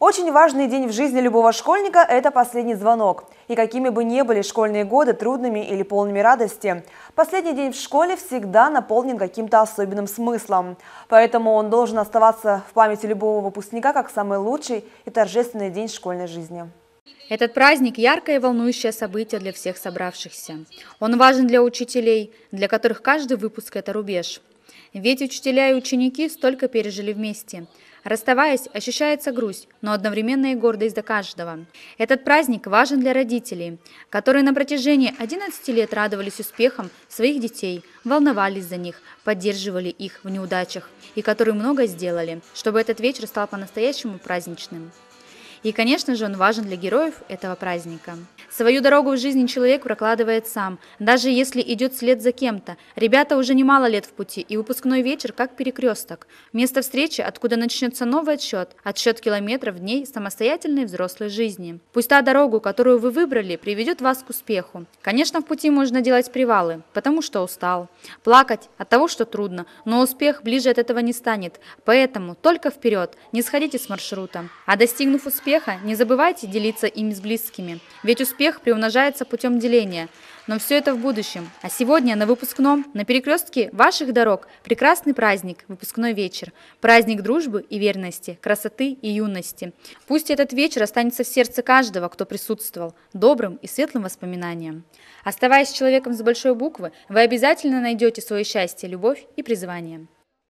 Очень важный день в жизни любого школьника – это последний звонок. И какими бы ни были школьные годы, трудными или полными радости, последний день в школе всегда наполнен каким-то особенным смыслом. Поэтому он должен оставаться в памяти любого выпускника как самый лучший и торжественный день школьной жизни. Этот праздник – яркое и волнующее событие для всех собравшихся. Он важен для учителей, для которых каждый выпуск – это рубеж. Ведь учителя и ученики столько пережили вместе – Расставаясь, ощущается грусть, но одновременно и гордость за каждого. Этот праздник важен для родителей, которые на протяжении 11 лет радовались успехам своих детей, волновались за них, поддерживали их в неудачах и которые много сделали, чтобы этот вечер стал по-настоящему праздничным. И, конечно же, он важен для героев этого праздника. Свою дорогу в жизни человек прокладывает сам, даже если идет след за кем-то. Ребята уже немало лет в пути, и выпускной вечер как перекресток. Место встречи, откуда начнется новый отсчет, отсчет километров, дней самостоятельной взрослой жизни. Пусть та дорогу, которую вы выбрали, приведет вас к успеху. Конечно, в пути можно делать привалы, потому что устал. Плакать от того, что трудно, но успех ближе от этого не станет. Поэтому только вперед, не сходите с маршрута. А достигнув успеха, не забывайте делиться им с близкими. Ведь успех Успех приумножается путем деления. Но все это в будущем. А сегодня на выпускном, на перекрестке ваших дорог прекрасный праздник, выпускной вечер. Праздник дружбы и верности, красоты и юности. Пусть этот вечер останется в сердце каждого, кто присутствовал, добрым и светлым воспоминанием. Оставаясь человеком с большой буквы, вы обязательно найдете свое счастье, любовь и призвание.